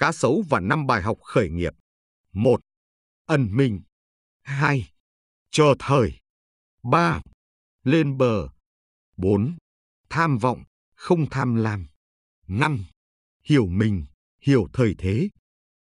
cá sấu và 5 bài học khởi nghiệp. 1. Ẩn mình. 2. Chờ thời. 3. Lên bờ. 4. Tham vọng, không tham lam. 5. Hiểu mình, hiểu thời thế.